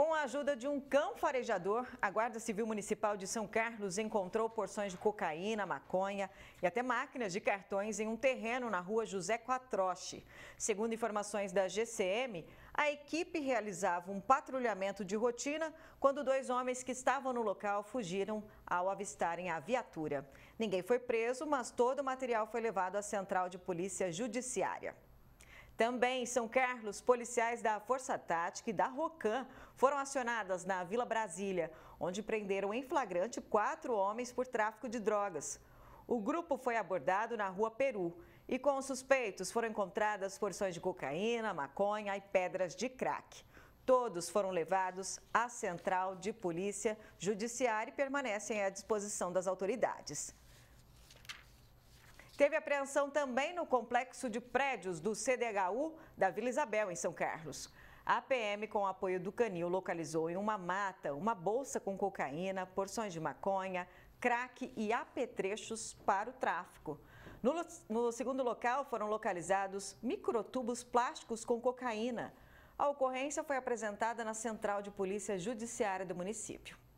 Com a ajuda de um cão farejador, a Guarda Civil Municipal de São Carlos encontrou porções de cocaína, maconha e até máquinas de cartões em um terreno na rua José Quatroche. Segundo informações da GCM, a equipe realizava um patrulhamento de rotina quando dois homens que estavam no local fugiram ao avistarem a viatura. Ninguém foi preso, mas todo o material foi levado à Central de Polícia Judiciária. Também em São Carlos, policiais da Força Tática e da Rocam foram acionadas na Vila Brasília, onde prenderam em flagrante quatro homens por tráfico de drogas. O grupo foi abordado na rua Peru e com os suspeitos foram encontradas porções de cocaína, maconha e pedras de crack. Todos foram levados à Central de Polícia Judiciária e permanecem à disposição das autoridades. Teve apreensão também no complexo de prédios do CDHU da Vila Isabel, em São Carlos. A PM, com o apoio do Canil, localizou em uma mata uma bolsa com cocaína, porções de maconha, crack e apetrechos para o tráfico. No, no segundo local foram localizados microtubos plásticos com cocaína. A ocorrência foi apresentada na Central de Polícia Judiciária do município.